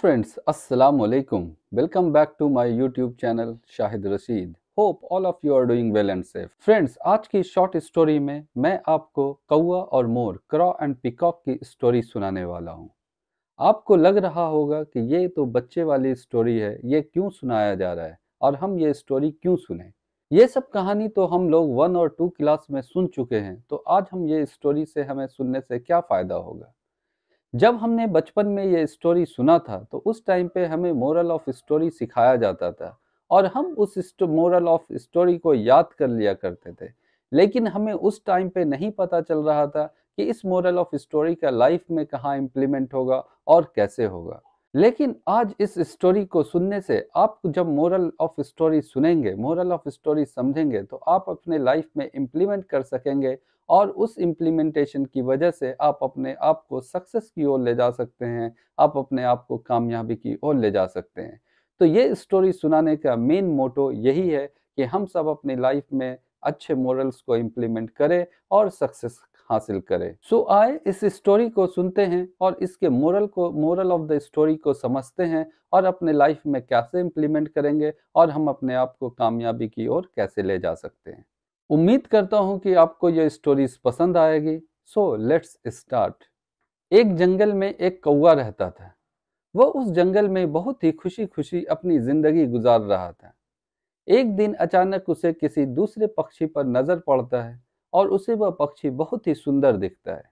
friends अस्सलाम वालेकुम welcome back to my YouTube channel Shahid Rashid hope all of you are doing well and safe friends आज की short story में मैं आपको कौआ और मोर क्रॉ एंड पिकॉक की स्टोरी सुनाने वाला हूँ आपको लग रहा होगा कि ये तो बच्चे वाली स्टोरी है ये क्यों सुनाया जा रहा है और हम ये स्टोरी क्यों सुने ये सब कहानी तो हम लोग वन और टू क्लास में सुन चुके हैं तो आज हम ये स्टोरी से हमें सुनने से क्या फ़ायदा होगा जब हमने बचपन में ये स्टोरी सुना था तो उस टाइम पे हमें मोरल ऑफ स्टोरी सिखाया जाता था और हम उस मोरल ऑफ स्टोरी को याद कर लिया करते थे लेकिन हमें उस टाइम पे नहीं पता चल रहा था कि इस मोरल ऑफ स्टोरी का लाइफ में कहाँ इम्प्लीमेंट होगा और कैसे होगा लेकिन आज इस स्टोरी को सुनने से आप जब मोरल ऑफ स्टोरी सुनेंगे मोरल ऑफ स्टोरी समझेंगे तो आप अपने लाइफ में इम्प्लीमेंट कर सकेंगे और उस इम्प्लीमेंटेशन की वजह से आप अपने आप को सक्सेस की ओर ले जा सकते हैं आप अपने आप को कामयाबी की ओर ले जा सकते हैं तो ये स्टोरी सुनाने का मेन मोटो यही है कि हम सब अपनी लाइफ में अच्छे मॉरल्स को इम्प्लीमेंट करें और सक्सेस हासिल करे सो so, आए इस स्टोरी को सुनते हैं और इसके मोरल को मोरल ऑफ द स्टोरी को समझते हैं और अपने लाइफ में कैसे इम्प्लीमेंट करेंगे और हम अपने आप को कामयाबी की ओर कैसे ले जा सकते हैं उम्मीद करता हूँ कि आपको यह स्टोरीज पसंद आएगी सो लेट्स स्टार्ट एक जंगल में एक कौआ रहता था वह उस जंगल में बहुत ही खुशी खुशी अपनी जिंदगी गुजार रहा था एक दिन अचानक उसे किसी दूसरे पक्षी पर नजर पड़ता है और उसे वह पक्षी बहुत ही सुंदर दिखता है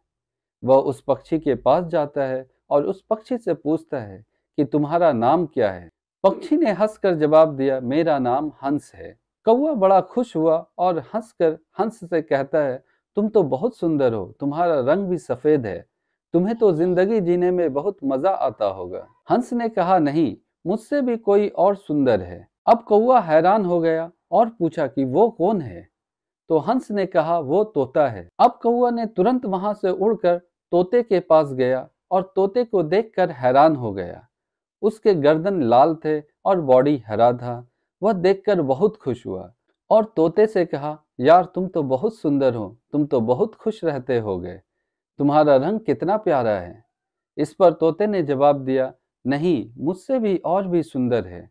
वह उस पक्षी के पास जाता है और उस पक्षी से पूछता है कि तुम्हारा नाम क्या है पक्षी ने हंसकर जवाब दिया मेरा नाम हंस है कौआ बड़ा खुश हुआ और हंसकर हंस से कहता है तुम तो बहुत सुंदर हो तुम्हारा रंग भी सफेद है तुम्हें तो जिंदगी जीने में बहुत मजा आता होगा हंस ने कहा नहीं मुझसे भी कोई और सुंदर है अब कौआ हैरान हो गया और पूछा कि वो कौन है तो हंस ने कहा वो तोता है अब कौआ ने तुरंत वहां से उड़कर तोते के पास गया और तोते को देखकर हैरान हो गया उसके गर्दन लाल थे और बॉडी हरा था वह देखकर बहुत खुश हुआ और तोते से कहा यार तुम तो बहुत सुंदर हो तुम तो बहुत खुश रहते हो गए तुम्हारा रंग कितना प्यारा है इस पर तोते ने जवाब दिया नहीं मुझसे भी और भी सुंदर है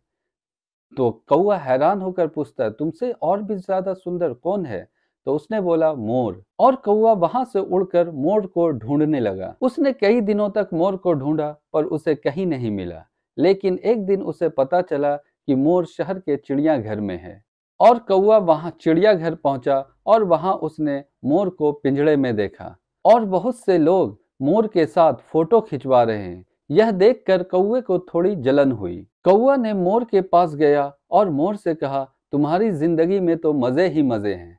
तो कौआ हैरान होकर पूछता है तुमसे और भी ज्यादा सुंदर कौन है तो उसने बोला मोर और कौआ वहां से उड़कर मोर को ढूंढने लगा उसने कई दिनों तक मोर को ढूंढा पर उसे कहीं नहीं मिला लेकिन एक दिन उसे पता चला कि मोर शहर के चिड़ियाघर में है और कौआ वहां चिड़ियाघर पहुंचा और वहां उसने मोर को पिंजड़े में देखा और बहुत से लोग मोर के साथ फोटो खिंचवा रहे हैं यह देखकर कौए को थोड़ी जलन हुई कौआ ने मोर के पास गया और मोर से कहा तुम्हारी जिंदगी में तो मजे ही मजे हैं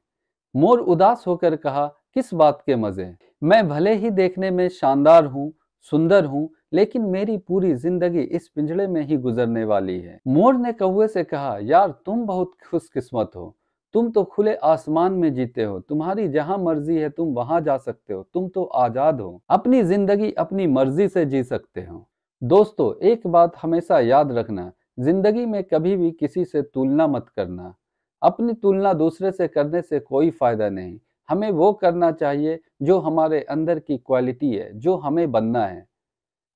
मोर उदास होकर कहा किस बात के मजे मैं भले ही देखने में शानदार हूँ सुंदर हूँ लेकिन मेरी पूरी जिंदगी इस पिंजड़े में ही गुजरने वाली है मोर ने कौए से कहा यार तुम बहुत खुशकिस्मत हो तुम तो खुले आसमान में जीते हो तुम्हारी जहां मर्जी है तुम वहां जा सकते हो तुम तो आजाद हो अपनी जिंदगी अपनी मर्जी से जी सकते हो दोस्तों एक बात हमेशा याद रखना जिंदगी में कभी भी किसी से तुलना मत करना अपनी तुलना दूसरे से करने से कोई फायदा नहीं हमें वो करना चाहिए जो हमारे अंदर की क्वालिटी है जो हमें बनना है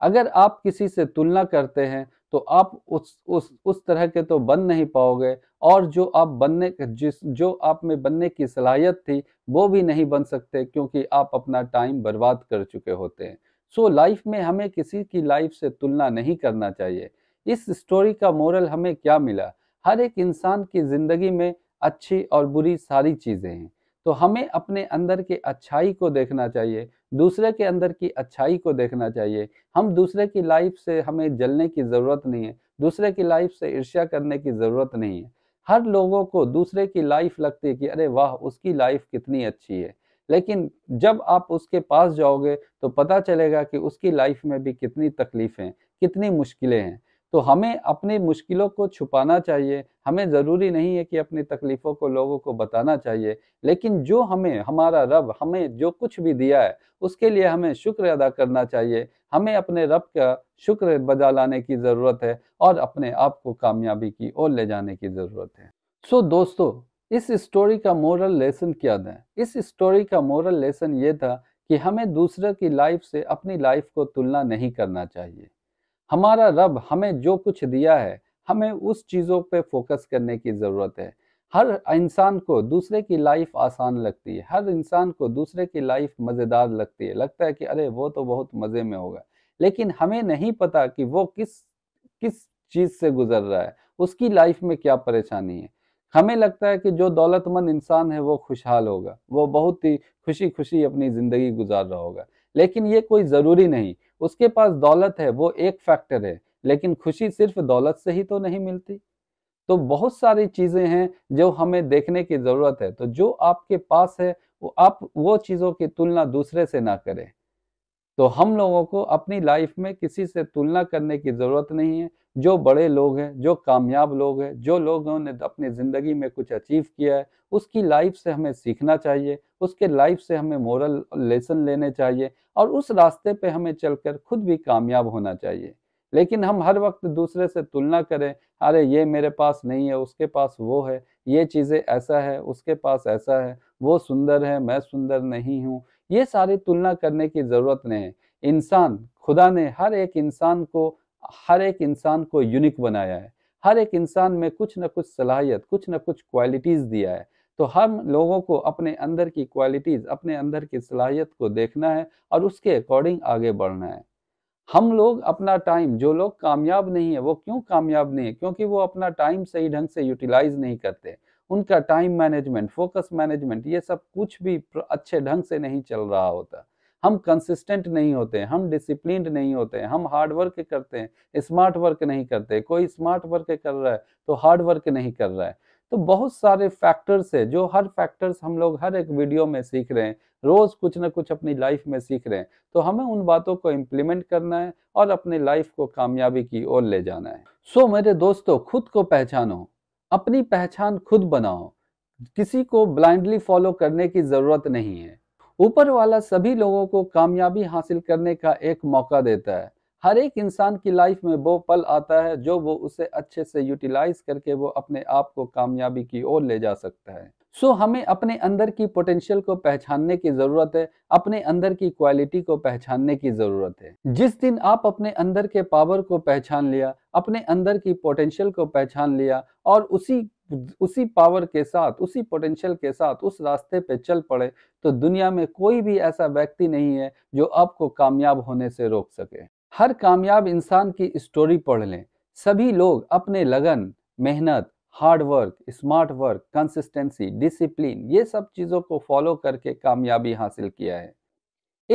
अगर आप किसी से तुलना करते हैं तो आप उस उस उस तरह के तो बन नहीं पाओगे और जो आप बनने जिस जो आप में बनने की सलाहियत थी वो भी नहीं बन सकते क्योंकि आप अपना टाइम बर्बाद कर चुके होते हैं सो so, लाइफ में हमें किसी की लाइफ से तुलना नहीं करना चाहिए इस स्टोरी का मोरल हमें क्या मिला हर एक इंसान की ज़िंदगी में अच्छी और बुरी सारी चीज़ें हैं तो हमें अपने अंदर की अच्छाई को देखना चाहिए दूसरे के अंदर की अच्छाई को देखना चाहिए हम दूसरे की लाइफ से हमें जलने की ज़रूरत नहीं है दूसरे की लाइफ से ईर्ष्या करने की ज़रूरत नहीं है हर लोगों को दूसरे की लाइफ लगती है कि अरे वाह उसकी लाइफ कितनी अच्छी है लेकिन जब आप उसके पास जाओगे तो पता चलेगा कि उसकी लाइफ में भी कितनी तकलीफ़ें कितनी मुश्किलें हैं तो हमें अपनी मुश्किलों को छुपाना चाहिए हमें ज़रूरी नहीं है कि अपनी तकलीफ़ों को लोगों को बताना चाहिए लेकिन जो हमें हमारा रब हमें जो कुछ भी दिया है उसके लिए हमें शुक्र अदा करना चाहिए हमें अपने रब का शुक्र बजा लाने की ज़रूरत है और अपने आप को कामयाबी की ओर ले जाने की ज़रूरत है सो so, दोस्तों इस स्टोरी का मोरल लेसन क्या था इस स्टोरी का मोरल लेसन ये था कि हमें दूसरे की लाइफ से अपनी लाइफ को तुलना नहीं करना चाहिए हमारा रब हमें जो कुछ दिया है हमें उस चीज़ों पे फोकस करने की ज़रूरत है हर इंसान को दूसरे की लाइफ आसान लगती है हर इंसान को दूसरे की लाइफ मज़ेदार लगती है लगता है कि अरे वो तो बहुत मज़े में होगा लेकिन हमें नहीं पता कि वो किस किस चीज़ से गुजर रहा है उसकी लाइफ में क्या परेशानी है हमें लगता है कि जो दौलतमंद इंसान है वो खुशहाल होगा वो बहुत ही खुशी खुशी अपनी ज़िंदगी गुजार रहा होगा लेकिन ये कोई ज़रूरी नहीं उसके पास दौलत है वो एक फैक्टर है लेकिन खुशी सिर्फ दौलत से ही तो नहीं मिलती तो बहुत सारी चीजें हैं जो हमें देखने की जरूरत है तो जो आपके पास है वो आप वो चीजों की तुलना दूसरे से ना करें तो हम लोगों को अपनी लाइफ में किसी से तुलना करने की ज़रूरत नहीं है जो बड़े लोग हैं जो कामयाब लोग हैं जो लोगों ने अपनी ज़िंदगी में कुछ अचीव किया है उसकी लाइफ से हमें सीखना चाहिए उसके लाइफ से हमें मॉरल लेसन लेने चाहिए और उस रास्ते पे हमें चलकर खुद भी कामयाब होना चाहिए लेकिन हम हर वक्त दूसरे से तुलना करें अरे ये मेरे पास नहीं है उसके पास वो है ये चीज़ें ऐसा है उसके पास ऐसा है वो सुंदर है मैं सुंदर नहीं हूँ ये सारी तुलना करने की ज़रूरत नहीं है इंसान खुदा ने हर एक इंसान को हर एक इंसान को यूनिक बनाया है हर एक इंसान में कुछ ना कुछ सलाहियत कुछ ना कुछ क्वालिटीज़ दिया है तो हम लोगों को अपने अंदर की क्वालिटीज़ अपने अंदर की सलाहियत को देखना है और उसके अकॉर्डिंग आगे बढ़ना है हम लोग अपना टाइम जो लोग कामयाब नहीं है वो क्यों कामयाब नहीं है क्योंकि वो अपना टाइम सही ढंग से यूटिलाइज नहीं करते उनका टाइम मैनेजमेंट फोकस मैनेजमेंट ये सब कुछ भी अच्छे ढंग से नहीं चल रहा होता हम कंसिस्टेंट नहीं होते हम डिसिप्लिन नहीं होते हम हार्ड वर्क करते हैं स्मार्ट वर्क नहीं करते कोई स्मार्ट वर्क कर रहा है तो हार्ड वर्क नहीं कर रहा है तो बहुत सारे फैक्टर्स है जो हर फैक्टर्स हम लोग हर एक वीडियो में सीख रहे हैं रोज़ कुछ ना कुछ अपनी लाइफ में सीख रहे हैं तो हमें उन बातों को इम्प्लीमेंट करना है और अपने लाइफ को कामयाबी की ओर ले जाना है सो so, मेरे दोस्तों खुद को पहचानो अपनी पहचान खुद बनाओ किसी को ब्लाइंडली फॉलो करने की ज़रूरत नहीं है ऊपर वाला सभी लोगों को कामयाबी हासिल करने का एक मौका देता है हर एक इंसान की लाइफ में वो पल आता है जो वो उसे अच्छे से यूटिलाइज करके वो अपने आप को कामयाबी की ओर ले जा सकता है सो so, हमें अपने अंदर की पोटेंशियल को पहचानने की ज़रूरत है अपने अंदर की क्वालिटी को पहचानने की ज़रूरत है जिस दिन आप अपने अंदर के पावर को पहचान लिया अपने अंदर की पोटेंशियल को पहचान लिया और उसी उसी पावर के साथ उसी पोटेंशियल के साथ उस रास्ते पे चल पड़े तो दुनिया में कोई भी ऐसा व्यक्ति नहीं है जो आपको कामयाब होने से रोक सके हर कामयाब इंसान की स्टोरी पढ़ लें सभी लोग अपने लगन मेहनत hard work smart work consistency discipline ये सब चीज़ों को फॉलो करके कामयाबी हासिल किया है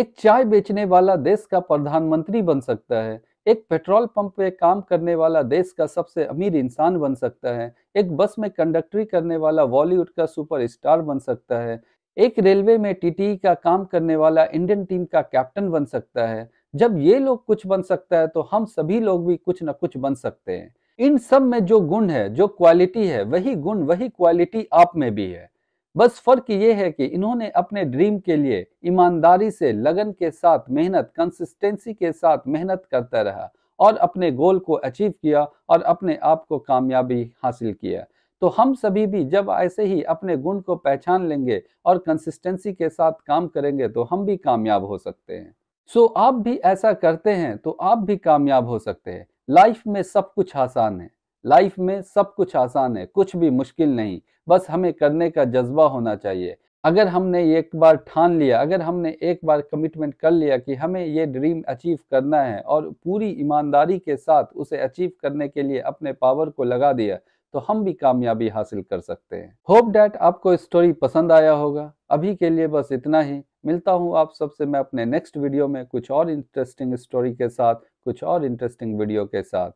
एक चाय बेचने वाला देश का प्रधानमंत्री बन सकता है एक पेट्रोल पंप पे काम करने वाला देश का सबसे अमीर इंसान बन सकता है एक बस में कंडक्टरी करने वाला बॉलीवुड का सुपरस्टार बन सकता है एक रेलवे में टीटी e का काम करने वाला इंडियन टीम का कैप्टन बन सकता है जब ये लोग कुछ बन सकता है तो हम सभी लोग भी कुछ ना कुछ बन सकते हैं इन सब में जो गुण है जो क्वालिटी है वही गुण वही क्वालिटी आप में भी है बस फर्क ये है कि इन्होंने अपने ड्रीम के लिए ईमानदारी से लगन के साथ मेहनत कंसिस्टेंसी के साथ मेहनत करता रहा और अपने गोल को अचीव किया और अपने आप को कामयाबी हासिल किया तो हम सभी भी जब ऐसे ही अपने गुण को पहचान लेंगे और कंसिस्टेंसी के साथ काम करेंगे तो हम भी कामयाब हो सकते हैं सो so, आप भी ऐसा करते हैं तो आप भी कामयाब हो सकते हैं लाइफ में सब कुछ आसान है लाइफ में सब कुछ आसान है कुछ भी मुश्किल नहीं बस हमें करने का जज्बा होना चाहिए अगर हमने एक बार ठान लिया अगर हमने एक बार कमिटमेंट कर लिया कि हमें ये ड्रीम अचीव करना है और पूरी ईमानदारी के साथ उसे अचीव करने के लिए अपने पावर को लगा दिया तो हम भी कामयाबी हासिल कर सकते हैं होप डैट आपको स्टोरी पसंद आया होगा अभी के लिए बस इतना ही मिलता हूँ आप सबसे मैं अपने नेक्स्ट वीडियो में कुछ और इंटरेस्टिंग स्टोरी के साथ कुछ और इंटरेस्टिंग वीडियो के साथ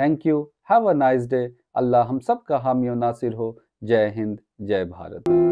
thank you have a nice day अल्लाह हम सब का हामी नासिर हो जय हिंद जय भारत